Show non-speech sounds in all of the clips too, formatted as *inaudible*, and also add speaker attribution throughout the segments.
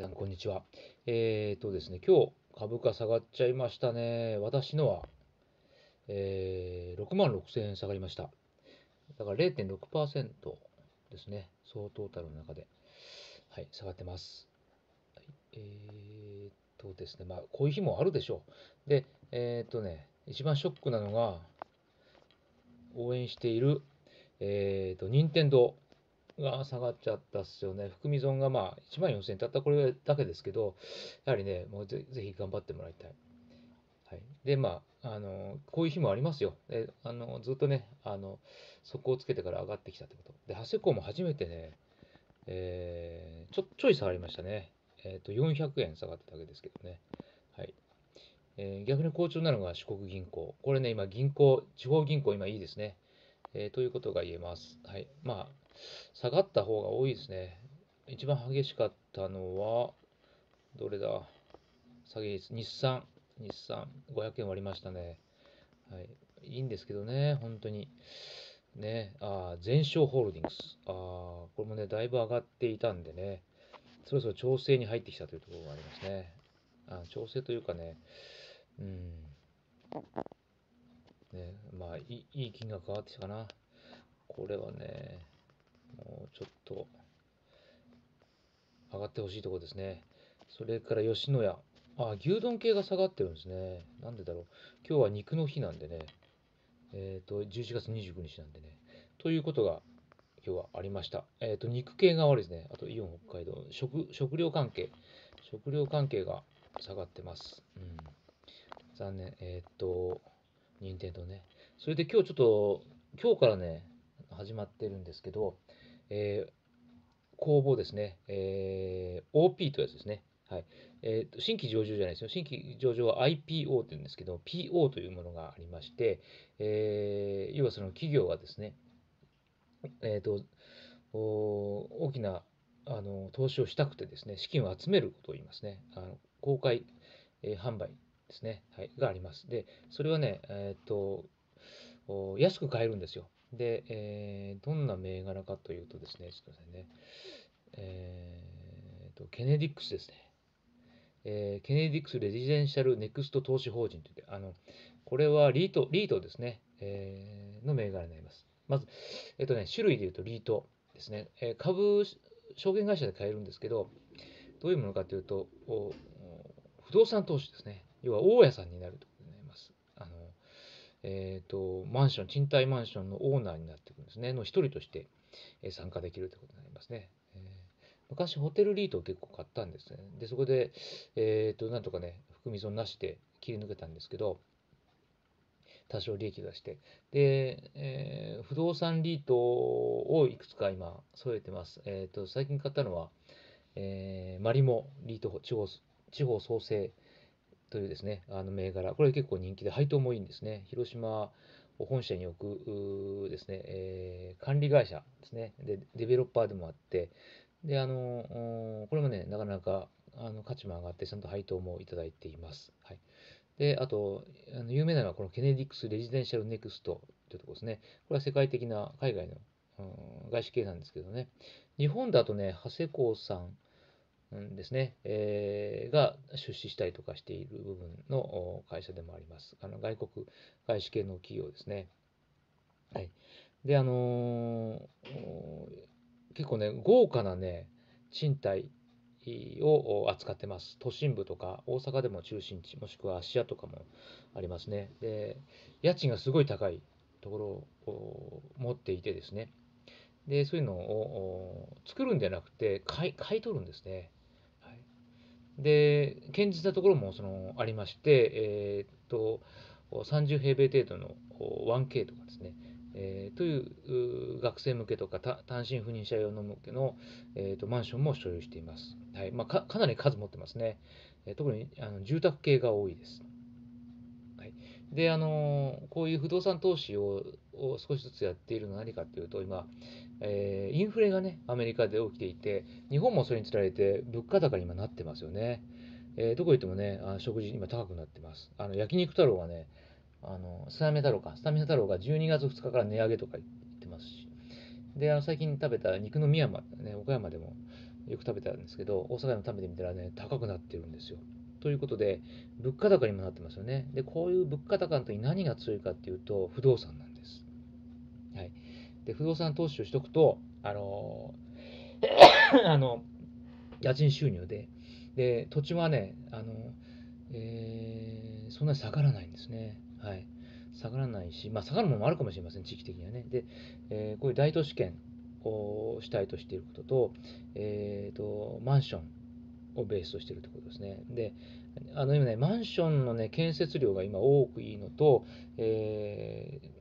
Speaker 1: さん、こんにちは。えっ、とですね、今日株価下がっちゃいましたね。私のは、えー、6万6000円下がりました。だから0.6%ですね。総トータルの中で。はい、下がってます。はい、えー、っとですね、まあ、こういう日もあるでしょう。で、えー、っとね、一番ショックなのが、応援している、えー、っと、任天堂が下がっちゃったっすよね。含み損がまあ1万4000円、たったこれだけですけど、やはりね、もうぜぜひ頑張ってもらいたい。はい、で、まあ、あのこういう日もありますよ。えあのずっとね、あの底をつけてから上がってきたってこと。で、長谷港も初めてね、えー、ちょちょい下がりましたね。えっ、ー、と、400円下がっただけですけどね。はい。えー、逆に好調なのが四国銀行。これね、今、銀行、地方銀行、今いいですね。えー、ということが言えます。はい。まあ、下がった方が多いですね。一番激しかったのは、どれだ下げ率、日産、日産、500円割りましたね。はい、いいんですけどね、本当に。ね、あ全商ホールディングス。あこれもね、だいぶ上がっていたんでね、そろそろ調整に入ってきたというところがありますね。あ調整というかね、うん。ね、まあいい、い金額が上がってきたかな。これはね、もうちょっと上がってほしいところですね。それから吉野家。あ、牛丼系が下がってるんですね。なんでだろう。今日は肉の日なんでね。えっ、ー、と、11月29日なんでね。ということが今日はありました。えっ、ー、と、肉系が悪いですね。あと、イオン北海道。食、食料関係。食料関係が下がってます。うん。残念。えっ、ー、と、任天堂ね。それで今日ちょっと、今日からね、始まってるんですけど、えー、公募ですね、えー、OP というやつですね。はいえーと、新規上場じゃないですよ。新規上場は IPO って言うんですけど、PO というものがありまして、えー、要はその企業がですね、えーと、大きなあの投資をしたくてですね、資金を集めることを言いますね。あの公開、えー、販売ですね、はい、があります。で、それはね、えーと、安く買えるんですよ。で、えー、どんな銘柄かというとですね、ちょっとね、えー、と、ケネディックスですね。えー、ケネディックスレジデンシャルネクスト投資法人という、あの、これはリート、リートですね、えー、の銘柄になります。まず、えっ、とね、種類で言うとリートですね。えー、株、証券会社で買えるんですけど、どういうものかというと、不動産投資ですね。要は大家さんになると。えーと、マンション賃貸マンションのオーナーになっていくんですねの一人として参加できるということになりますね。えー、昔ホテルリートを結構買ったんですね。でそこで、えーと、なんとかね含み損なしで切り抜けたんですけど多少利益出して。で、えー、不動産リートをいくつか今揃えてます。えーと、と最近買ったのは、えー、マリモリート地方地方創生というですね、あの銘柄、これ結構人気で、配当もいいんですね。広島を本社に置くですね、えー、管理会社ですね。で、デベロッパーでもあって、で、あの、これもね、なかなかあの価値も上がって、ちゃんと配当もいただいています。はい。で、あと、あの有名なのはこのケネディクス・レジデンシャル・ネクストというところですね。これは世界的な海外の、うん、外資系なんですけどね。日本だとね、長谷工さん、んですね、えー、が出資したりとかしている部分の会社でもあります。あの外国外資系の企業ですね。はい、で、あのー、結構ね、豪華なね、賃貸を扱ってます。都心部とか大阪でも中心地、もしくは芦屋とかもありますね。で、家賃がすごい高いところを持っていてですね。で、そういうのを作るんじゃなくて買い、買い取るんですね。で、堅実なところもそのありまして、えー、と30平米程度の 1K とかですね、えー、という学生向けとか単身赴任者用の向けの、えー、とマンションも所有しています。はいまあ、かかなり数持ってますね。えー、特にあの住宅系が多いです。はい、であのこういう不動産投資をを少しずつやっているのは何かっていうと、今、えー、インフレがね、アメリカで起きていて、日本もそれにつられて物価高に今なってますよね。えー、どこ行ってもね、あ食事今高くなってます。あの、焼肉太郎はね、あの、スタメ太郎か、スタナ太郎が12月2日から値上げとか言ってますし、で、あの、最近食べた肉の深山、ね、岡山でもよく食べたんですけど、大阪でも食べてみたらね、高くなってるんですよ。ということで、物価高にもなってますよね。で、こういう物価高の時に何が強いかっていうと、不動産なんです。で不動産投資をしとくと、あの *coughs* あの家賃収入で、で土地はね、あのえー、そんなに下がらないんですね。はい、下がらないし、まあ、下がるものもあるかもしれません、地域的にはね。で、えー、こういう大都市圏を主体としていることと、えーと、とマンションをベースとしているということですね。で、あの今ね、マンションの、ね、建設量が今多くいいのと、えー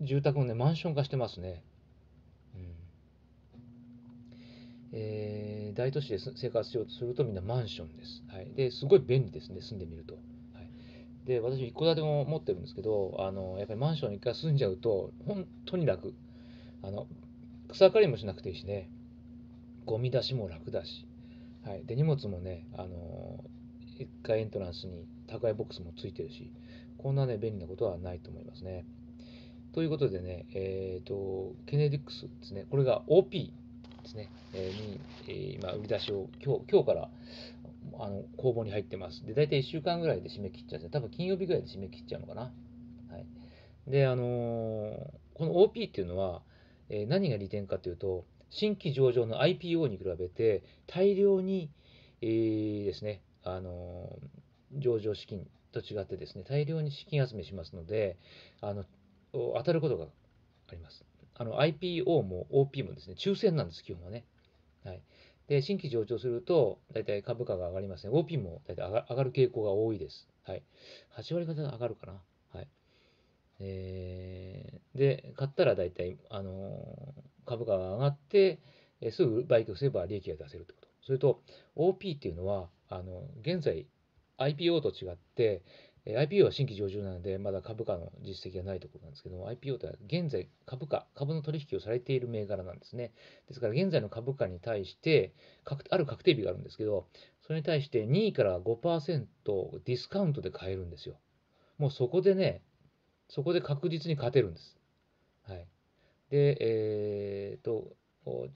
Speaker 1: 住宅もね、マンション化してますね。うん、えー、大都市で生活しようとするとみんなマンションです。はい、ですごい便利ですね、住んでみると。はい、で、私、一戸建ても持ってるんですけど、あのやっぱりマンションに一回住んじゃうと、本当に楽。あの草刈りもしなくていいしね、ゴミ出しも楽だし、はい、で荷物もね、あの1階エントランスに宅配ボックスもついてるし、こんなね、便利なことはないと思いますね。ということでね、えっ、ー、と、ケネディックスですね、これが OP ですね、えー、に、えー、今、売り出しを今日今日からあの公募に入ってます。で、大体1週間ぐらいで締め切っちゃうんですね。多分金曜日ぐらいで締め切っちゃうのかな。はい、で、あのー、この OP っていうのは、え何が利点かというと、新規上場の IPO に比べて大量に、えー、ですね、あの上場資金と違ってですね、大量に資金集めしますので、あの当たることがあります。あの IPO も OP もですね、抽選なんです、基本はね。はい、で新規上場すると、大体株価が上がりますね。OP も大体上が上がる傾向が多いです。はい、8割方上がるかな。はいえー、で、買ったら大体、あのー、株価が上がって、えー、すぐ売却すれば利益が出せるってこと。それと、OP っていうのは、あの現在、IPO と違って、IPO は新規上場なので、まだ株価の実績がないところなんですけども、IPO とは現在株価、株の取引をされている銘柄なんですね。ですから、現在の株価に対して、ある確定日があるんですけど、それに対して2位から5%ディスカウントで買えるんですよ。もうそこでね、そこで確実に勝てるんです。はい。で、えー、と、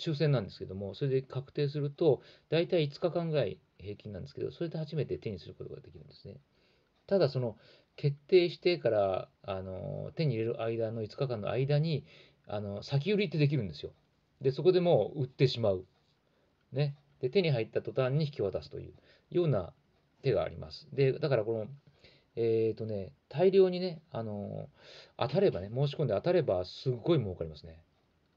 Speaker 1: 抽選なんですけども、それで確定すると、大体5日間ぐらい平均なんですけど、それで初めて手にすることができるんですね。ただその決定してからあの手に入れる間の5日間の間にあの先売りってできるんですよ。でそこでもう売ってしまう。ね、で手に入った途端に引き渡すというような手があります。でだからこのえっ、ー、とね、大量にね、あの当たればね、申し込んで当たればすっごい儲かりますね。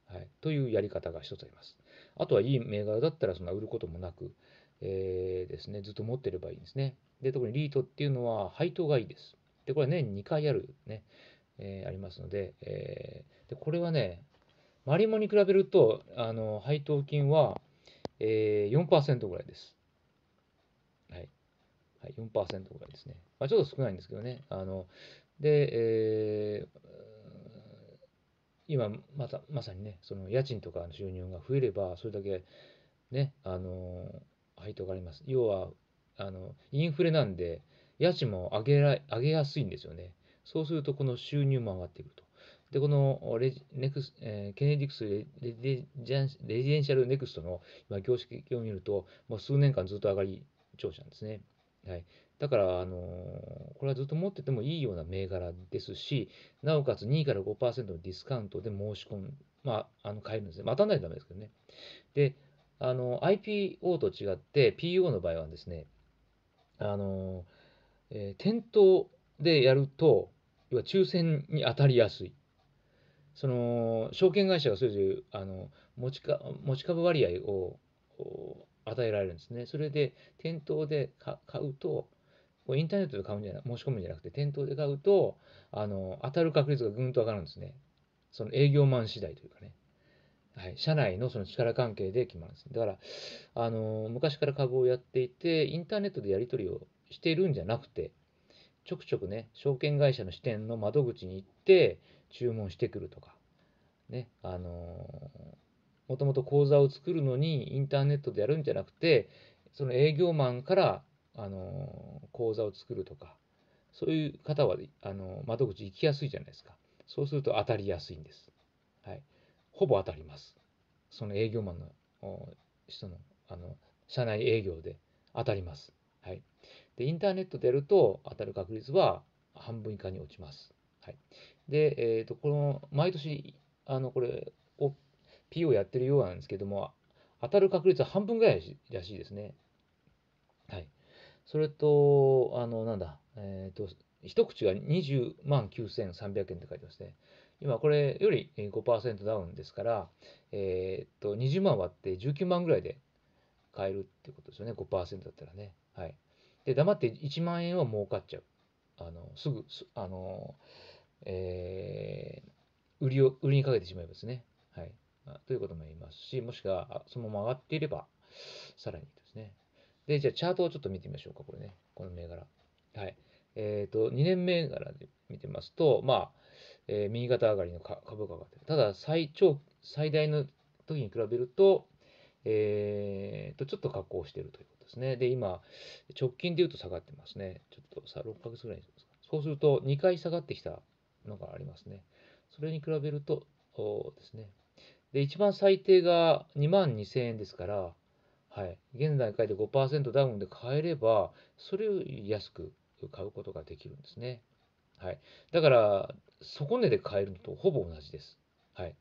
Speaker 1: はい、というやり方が一つあります。あとはいい銘柄だったらそんな売ることもなく、えー、ですね、ずっと持ってればいいんですね。で、特にリートっていうのは配当がいいです。で、これは年2回あるね、えー、ありますので、えー、で、これはね、マリモに比べると、あの、配当金は、えー、4%ぐらいです。はい。はい、4%ぐらいですね。まあ、ちょっと少ないんですけどね。あの、で、えー、今また、まさにね、その家賃とかの収入が増えれば、それだけ、ね、あの、配当があります。要は、あのインフレなんで家賃も上げら上げやすいんですよね。そうするとこの収入も上がってくると。で、このレジネクス、えー、ケネディクスレレジャンレジデンシャルネクストの今業績を見ると、もう数年間ずっと上がり調子なんですね。はい、だから、あのー、これはずっと持っててもいいような銘柄ですし、なおかつ2から5%のディスカウントで申し込む、まあ、あの買えるんですね。待たないとダメですけどね。で、あの IPO と違って PO の場合はですね、あの、えー、店頭でやると要は抽選に当たりやすいその証券会社がそれぞれあの持ちか持ち株割合を与えられるんですねそれで店頭で買うとインターネットで買うんじゃな申し込むんじゃなくて店頭で買うとあの当たる確率がぐんと上がるんですねその営業マン次第というかねはい、社内のその力関係で決まるんです。だから、あのー、昔から株をやっていて、インターネットでやり取りをしているんじゃなくて、ちょくちょくね、証券会社の支店の窓口に行って、注文してくるとか、ね、あのー、もともと口座を作るのにインターネットでやるんじゃなくて、その営業マンから、あのー、口座を作るとか、そういう方は、あの窓口行きやすいじゃないですか。そうすると当たりやすいんです。はい。ほぼ当たります。その営業マンの人のあの社内営業で当たります。はい、でインターネットでると当たる確率は半分以下に落ちます。はい、で、えーと、この毎年あのこれを P をやってるようなんですけども当たる確率は半分ぐらいらしいですね。はい、それと、あのなんだ、えーと、と一口が20万9300円って書いてますね。今これより5%ダウンですから、えー、っと、20万割って19万ぐらいで買えるってことですよね。5%だったらね。はい。で、黙って1万円は儲かっちゃう。あの、すぐ、あの、えー、売りを、売りにかけてしまえばですね。はい。ということも言いますし、もしくは、そのまま上がっていれば、さらにですね。で、じゃあ、チャートをちょっと見てみましょうか、これね。この銘柄。はい。えっ、ー、と、2年銘柄で見てますと、まあ、えー、右肩上がりの株価が上がってる。ただ、最長、最大の時に比べると、えー、と、ちょっと下降しているということですね。で、今、直近で言うと下がってますね。ちょっとさ、6ヶ月ぐらいにですか。そうすると、2回下がってきたのがありますね。それに比べると、ですね。で、一番最低が2万2000円ですから、はい、現段階で5%ダウンで買えれば、それを安く買うことができるんですね。はい、だから、底値で買えるのとほぼ同じです。はい。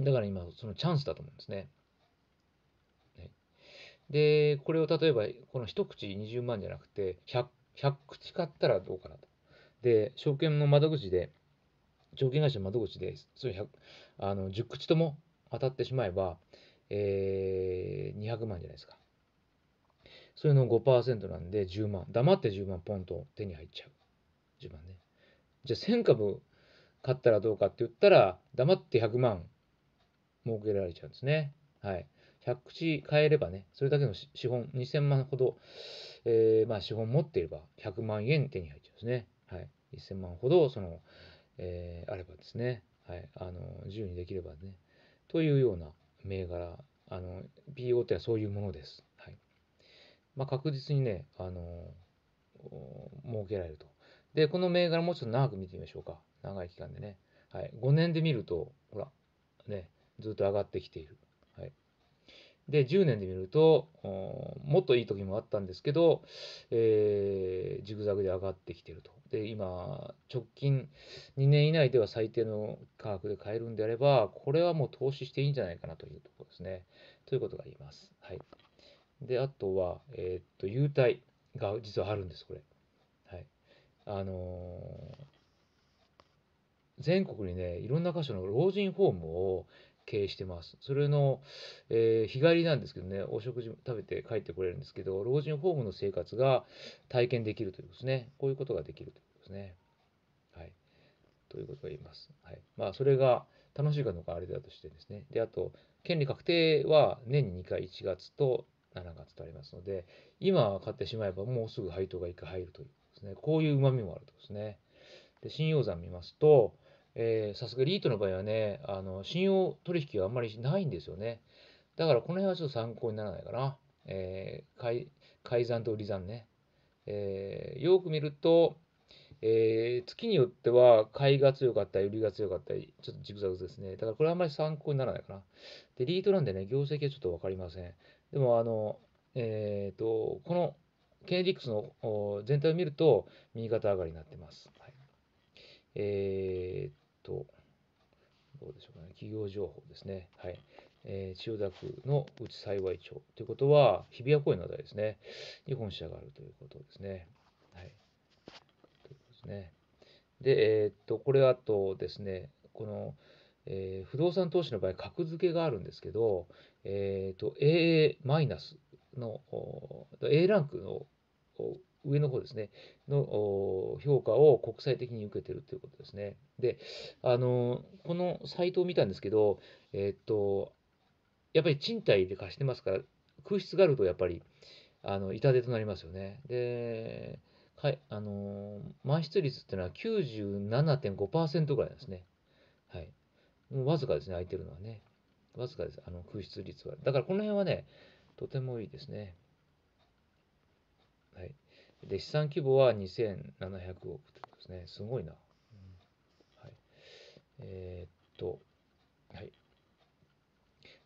Speaker 1: だから今、そのチャンスだと思うんですね。で、これを例えば、この一口20万じゃなくて100、100口買ったらどうかなと。で、証券の窓口で、証券会社の窓口で、それあの10口とも当たってしまえば、えー、200万じゃないですか。それの5%なんで10万。黙って10万ポンと手に入っちゃう。10万ね。じゃあ1000株買ったらどうかって言ったら、黙って100万儲けられちゃうんですね。はい。100口買えればね、それだけの資本、2000万ほど、えー、まあ資本持っていれば100万円手に入っちゃうんですね。はい。1000万ほど、その、えー、あればですね、はい。あの、自由にできればね。というような銘柄、あの、PO ってはそういうものです。はい。まあ確実にね、あの、設けられるとで、この銘柄もうちょっと長く見てみましょうか。長い期間でね。はい。5年で見ると、ほら、ね、ずっと上がってきている。はい。で、10年で見ると、もっといい時もあったんですけど、えー、ジグザグで上がってきていると。で、今、直近2年以内では最低の価格で買えるんであれば、これはもう投資していいんじゃないかなというところですね。ということが言います。はい。で、あとは、えー、っと、優待が実はあるんです、これ。あの全国にね、いろんな箇所の老人ホームを経営してます。それの、えー、日帰りなんですけどね、お食事食べて帰ってこれるんですけど、老人ホームの生活が体験できるということですね。こういうことができるということですね。はい。ということが言います。はい。まあ、それが楽しいかどうかあれだとしてですね。で、あと、権利確定は年に2回1月と7月とありますので、今買ってしまえばもうすぐ配当が1回入るという。ですね。こういう旨味もあるとですね。で、信用山見ますと、さすがリートの場合はね、あの信用取引はあんまりないんですよね。だからこの辺はちょっと参考にならないかな。えー、改改ざんと売り算ね。えー、よく見ると、えー、月によっては買いが強かったり、売りが強かったり、ちょっとジグザグですね。だからこれはあんまり参考にならないかな。で、リートなんでね、業績はちょっと分かりません。でも、あの、えっ、ー、と、このケネディックスの全体を見ると、右肩上がりになってます。はい、えー、っと、どうでしょうかね、企業情報ですね。はい。えー、千代田区の内幸町ということは、日比谷公園のあたりですね、日本社があるということですね。はい。ということですね。で、えー、っと、これあとですね、この、えー、不動産投資の場合、格付けがあるんですけど、えー、っと、AA マイナスの A ランクの上の方ですね、の評価を国際的に受けてるということですね。で、あの、このサイトを見たんですけど、えっと、やっぱり賃貸で貸してますから、空室があるとやっぱり、あの、痛手となりますよね。で、はい、あの、満室率っていうのは97.5%ぐらいですね。はい。もうわずかですね、空いてるのはね。わずかです、あの空室率は。だからこの辺はね、とてもいいですね。はい、で資産規模は2700億ということですね。すごいな。はい、えー、っと、はい。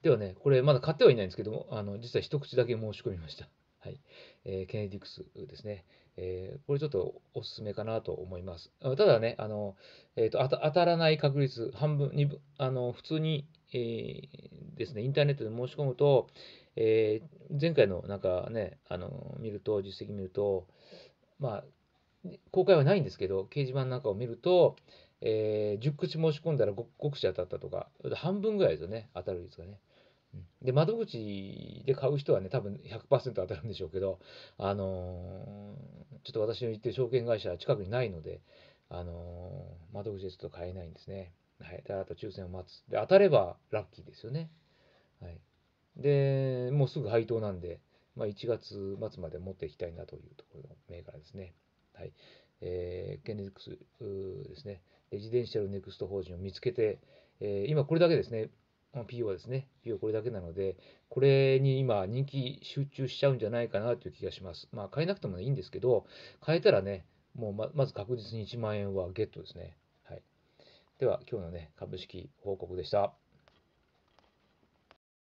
Speaker 1: ではね、これまだ買ってはいないんですけども、あの実は一口だけ申し込みました。はい。えー、ケネディクスですね。えー、これちょっとおすすめかなと思います。ただね、あの、えっ、あた当たらない確率、半分、分、あの、普通にえー、ですね、インターネットで申し込むと、えー、前回のなんかね、あの見ると、実績見ると、まあ、公開はないんですけど、掲示板なんかを見ると、えー、10口申し込んだら 5, 5口当たったとか、半分ぐらいですよね、当たる率がね。で、窓口で買う人はね、多分100%当たるんでしょうけど、あのー、ちょっと私の言ってる証券会社は近くにないので、あのー、窓口でちょっと買えないんですね。はい、であと抽選を待つで当たればラッキーですよね、はい、でもうすぐ配当なんで、まあ、1月末まで持っていきたいなというところの銘柄ですね、はいえー、ケネックスですねレジデンシャルネクスト法人を見つけて、えー、今これだけですね PO はですね、PO これだけなので、これに今人気集中しちゃうんじゃないかなという気がします。まあ、買えなくてもいいんですけど、買えたらね、もうまず確実に1万円はゲットですね。では今日のね、株式報告でした。